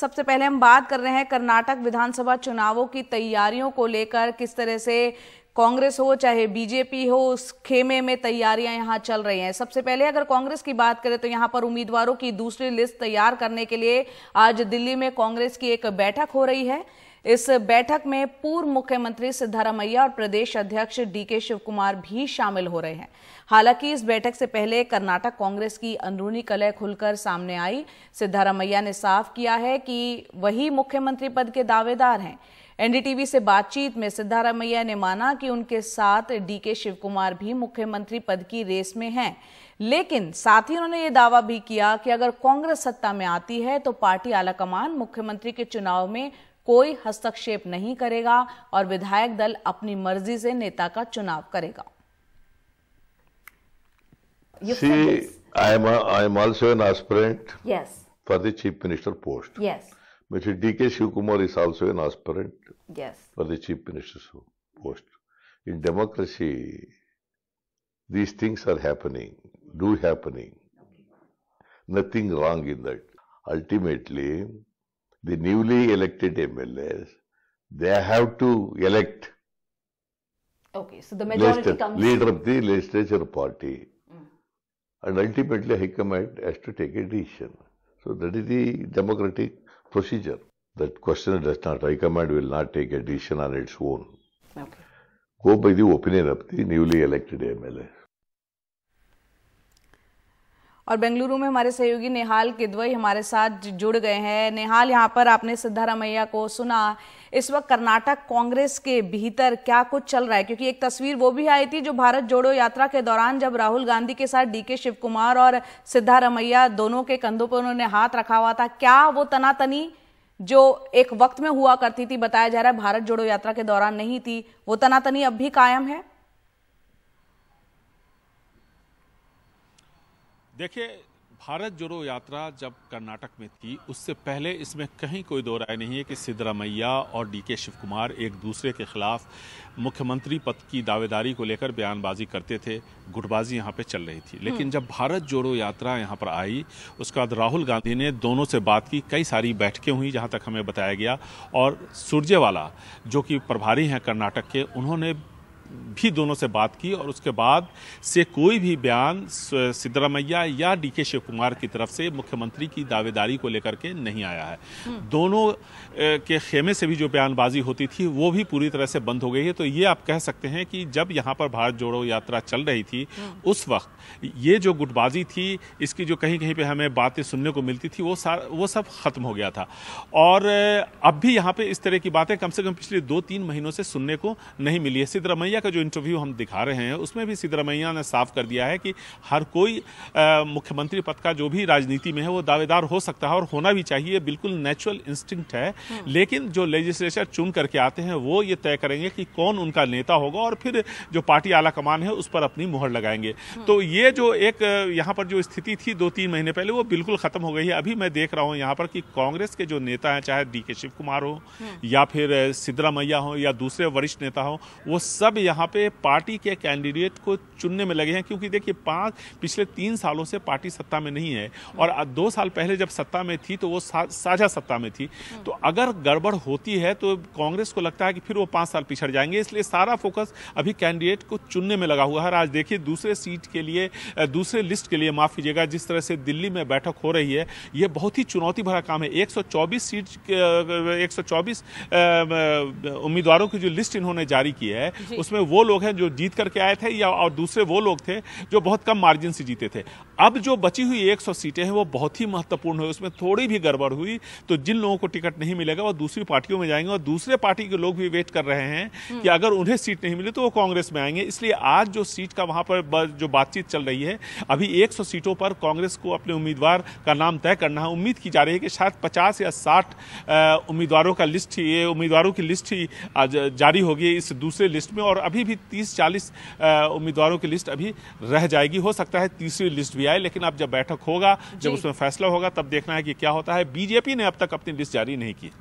सबसे पहले हम बात कर रहे हैं कर्नाटक विधानसभा चुनावों की तैयारियों को लेकर किस तरह से कांग्रेस हो चाहे बीजेपी हो उस खेमे में तैयारियां यहां चल रही हैं सबसे पहले अगर कांग्रेस की बात करें तो यहां पर उम्मीदवारों की दूसरी लिस्ट तैयार करने के लिए आज दिल्ली में कांग्रेस की एक बैठक हो रही है इस बैठक में पूर्व मुख्यमंत्री सिद्धारामैया और प्रदेश अध्यक्ष डीके शिवकुमार भी शामिल हो रहे हैं हालांकि इस बैठक से पहले कर्नाटक कांग्रेस की अंदरूनी कलह खुलकर सामने आई सिद्धारामैया ने साफ किया है कि वही मुख्यमंत्री पद के दावेदार हैं एनडीटीवी से बातचीत में सिद्धारामैया ने माना कि उनके साथ डीके शिवकुमार भी मुख्यमंत्री पद की रेस में हैं लेकिन साथ ही उन्होंने ये दावा भी किया कि अगर कांग्रेस सत्ता में आती है तो पार्टी आलाकमान मुख्यमंत्री के चुनाव में कोई हस्तक्षेप नहीं करेगा और विधायक दल अपनी मर्जी से नेता का चुनाव करेगा See, I am, a, I am also an aspirant yes. for the Chief Minister post. Yes. Mr. D.K. Shivkumar is also an aspirant yes. for the Chief Minister's post. In democracy, these things are happening, do happening. Nothing wrong in that. Ultimately, the newly elected MLAs, they have to elect okay, so the majority comes leader of the legislature party. Mm. And ultimately, High Command has to take a decision. So that is the democratic procedure. That question does not, High Command will not take a decision on its own. Okay. Go by the opinion of the newly elected MLA. और बेंगलुरु में हमारे सहयोगी नेहाल किदवई हमारे साथ जुड़ गए हैं नेहाल यहाँ पर आपने सिद्धारमैया को सुना इस वक्त कर्नाटक कांग्रेस के भीतर क्या कुछ चल रहा है क्योंकि एक तस्वीर वो भी आई थी जो भारत जोड़ो यात्रा के दौरान जब राहुल गांधी के साथ डीके शिव कुमार और सिद्धारमैया दोनों के कंधों पर उन्होंने हाथ रखा हुआ था क्या वो तनातनी जो एक वक्त में हुआ करती थी बताया जा रहा है भारत जोड़ो यात्रा के दौरान नहीं थी वो तनातनी अब भी कायम है देखिए भारत जोड़ो यात्रा जब कर्नाटक में थी उससे पहले इसमें कहीं कोई दो राय नहीं है कि सिद्धरामैया और डीके शिव कुमार एक दूसरे के खिलाफ मुख्यमंत्री पद की दावेदारी को लेकर बयानबाजी करते थे गुटबाजी यहाँ पे चल रही थी हम्म। लेकिन जब भारत जोड़ो यात्रा यहाँ पर आई उसके बाद राहुल गांधी ने दोनों से बात की कई सारी बैठकें हुई जहाँ तक हमें बताया गया और सुरजेवाला जो कि प्रभारी हैं कर्नाटक के उन्होंने भी दोनों से बात की और उसके बाद से कोई भी बयान सिद्धरामैया या डी के शिव कुमार की तरफ से मुख्यमंत्री की दावेदारी को लेकर के नहीं आया है दोनों के खेमे से भी जो बयानबाजी होती थी वो भी पूरी तरह से बंद हो गई है तो ये आप कह सकते हैं कि जब यहाँ पर भारत जोड़ो यात्रा चल रही थी उस वक्त ये जो गुटबाजी थी इसकी जो कहीं कहीं पर हमें बातें सुनने को मिलती थी वो वो सब खत्म हो गया था और अब भी यहाँ पर इस तरह की बातें कम से कम पिछले दो तीन महीनों से सुनने को नहीं मिली है सिद्धरामैया मीडिया का जो इंटरव्यू हम दिखा रहे हैं उसमें भी सिद्धरमैया ने साफ कर दिया है कि हर कोई मुख्यमंत्री पद का जो भी राजनीति में है वो दावेदार हो सकता है और होना भी चाहिए बिल्कुल नेचुरल इंस्टिंक्ट है हाँ। लेकिन जो लेजिस्लेचर चुन करके आते हैं वो ये तय करेंगे कि कौन उनका नेता होगा और फिर जो पार्टी आला कमान है उस पर अपनी मुहर लगाएंगे हाँ। तो ये जो एक यहाँ पर जो स्थिति थी दो तीन महीने पहले वो बिल्कुल खत्म हो गई है अभी मैं देख रहा हूँ यहाँ पर कि कांग्रेस के जो नेता हैं चाहे डी के शिव कुमार हो हाँ। या फिर सिद्धरामैया हो या दूसरे वरिष्ठ नेता हो वो सब यहाँ पे पार्टी के कैंडिडेट को चुनने में लगे हैं क्योंकि देखिए पाक पिछले तीन सालों से पार्टी सत्ता में नहीं है और दो साल पहले जब सत्ता में थी तो वो साझा सत्ता में थी तो अगर गड़बड़ होती है तो कांग्रेस को लगता है कि फिर वो पाँच साल पिछड़ जाएंगे इसलिए सारा फोकस अभी कैंडिडेट को चुनने में लगा हुआ है आज देखिए दूसरे सीट के लिए दूसरे लिस्ट के लिए माफ कीजिएगा जिस तरह से दिल्ली में बैठक हो रही है ये बहुत ही चुनौती भरा काम है एक सीट एक उम्मीदवारों की जो लिस्ट इन्होंने जारी की है उसमें में वो लोग हैं जो जीत करके आए थे या और दूसरे वो लोग थे जो बहुत कम मार्जिन से जीते थे अब जो बची हुई 100 सीटें हैं वो बहुत ही महत्वपूर्ण हुई उसमें थोड़ी भी गड़बड़ हुई तो जिन लोगों को टिकट नहीं मिलेगा वो दूसरी पार्टियों में जाएंगे और दूसरे पार्टी के लोग भी वेट कर रहे हैं कि हम्म। अगर उन्हें सीट नहीं मिली तो वो कांग्रेस में आएंगे इसलिए आज जो सीट का वहाँ पर जो बातचीत चल रही है अभी एक सीटों पर कांग्रेस को अपने उम्मीदवार का नाम तय करना है उम्मीद की जा रही है कि शायद पचास या साठ उम्मीदवारों का लिस्ट ही उम्मीदवारों की लिस्ट ही जारी होगी इस दूसरे लिस्ट में और अभी भी तीस चालीस उम्मीदवारों की लिस्ट अभी रह जाएगी हो सकता है तीसरी लिस्ट भी आए लेकिन अब जब बैठक होगा जब उसमें फैसला होगा तब देखना है कि क्या होता है बीजेपी ने अब तक अपनी लिस्ट जारी नहीं की